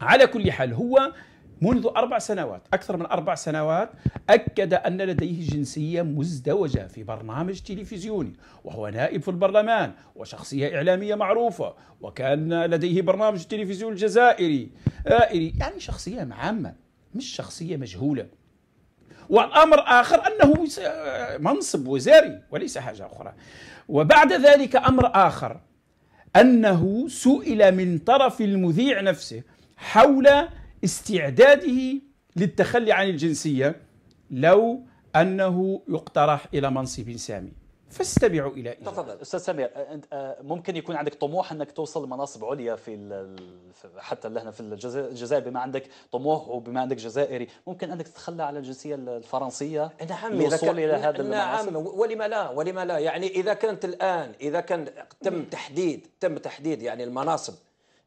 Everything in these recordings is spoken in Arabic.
على كل حال هو منذ أربع سنوات أكثر من أربع سنوات أكد أن لديه جنسية مزدوجة في برنامج تلفزيوني وهو نائب في البرلمان وشخصية إعلامية معروفة وكان لديه برنامج تلفزيون الجزائري آئري آه، يعني شخصية عامة مش شخصية مجهولة والامر اخر انه آه، منصب وزاري وليس حاجه اخرى وبعد ذلك امر اخر انه سئل من طرف المذيع نفسه حول استعداده للتخلي عن الجنسية لو أنه يقترح إلى منصب سامي فاستمعوا الى إيه. تفضل استاذ سمير آه، ممكن يكون عندك طموح انك توصل لمناصب عليا في حتى لهنا في الجزائر بما عندك طموح وبما عندك جزائري ممكن انك تتخلى على الجنسيه الفرنسيه نعم كان... الى هذا نعم، المناصب نعم ولما لا ولما لا يعني اذا كانت الان اذا كان تم تحديد تم تحديد يعني المناصب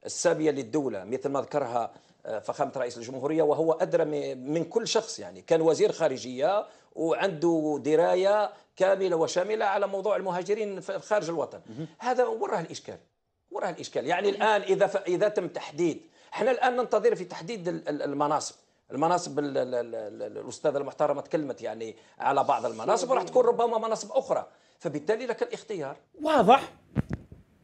الساميه للدوله مثل ما ذكرها آه، فخامه رئيس الجمهوريه وهو ادرى من كل شخص يعني كان وزير خارجيه وعنده درايه كامله وشامله على موضوع المهاجرين خارج الوطن هذا وراه الاشكال وراه الاشكال يعني الان اذا ف... اذا تم تحديد احنا الان ننتظر في تحديد المناصب المناصب الاستاذه المحترمه تكلمت يعني على بعض المناصب وراح تكون ربما مناصب اخرى فبالتالي لك الاختيار واضح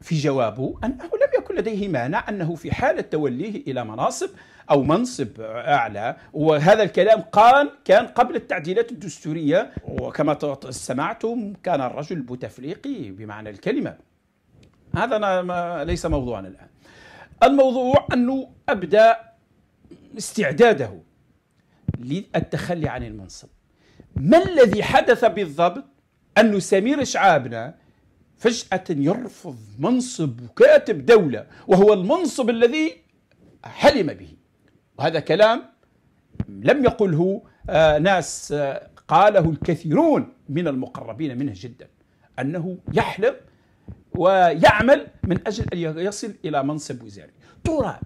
في جوابه انه لا لديه مانع أنه في حالة توليه إلى مناصب أو منصب أعلى وهذا الكلام قال كان قبل التعديلات الدستورية وكما سمعتم كان الرجل بوتفليقي بمعنى الكلمة هذا ما ليس موضوعنا الآن الموضوع أنه أبدأ استعداده للتخلي عن المنصب ما الذي حدث بالضبط أن سمير شعابنا فجأة يرفض منصب كاتب دولة وهو المنصب الذي حلم به وهذا كلام لم يقله آه، ناس آه، قاله الكثيرون من المقربين منه جدا أنه يحلم ويعمل من أجل أن يصل إلى منصب وزاري ترى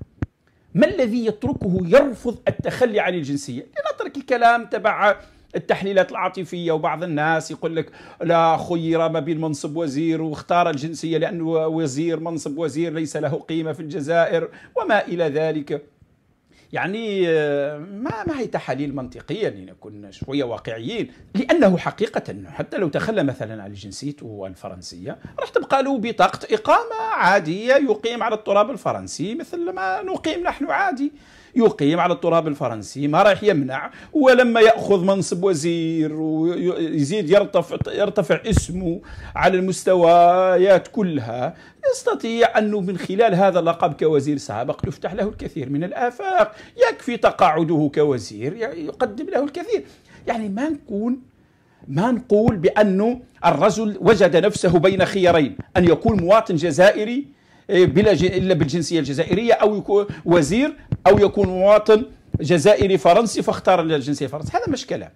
ما الذي يتركه يرفض التخلي عن الجنسية لنترك الكلام تبع التحليلات العاطفيه وبعض الناس يقول لك لا خير ما بين منصب وزير واختار الجنسيه لانه وزير منصب وزير ليس له قيمه في الجزائر وما الى ذلك يعني آه، ما ما هي تحاليل منطقيه لنكون شويه واقعيين لانه حقيقه حتى لو تخلى مثلا عن جنسيته الفرنسيه راح تبقى له بطاقه اقامه عاديه يقيم على التراب الفرنسي مثل ما نقيم نحن عادي يقيم على التراب الفرنسي ما راح يمنع ولما ياخذ منصب وزير ويزيد يرتفع يرتفع اسمه على المستويات كلها يستطيع أنه من خلال هذا اللقب كوزير سابق تفتح له الكثير من الآفاق يكفي تقاعده كوزير يقدم له الكثير يعني ما نكون ما نقول بأنه الرجل وجد نفسه بين خيارين أن يكون مواطن جزائري آه، بلا إلا بالجنسية الجزائرية أو يكون وزير أو يكون مواطن جزائري فرنسي فاختار الجنسية الفرنسية هذا مش كلام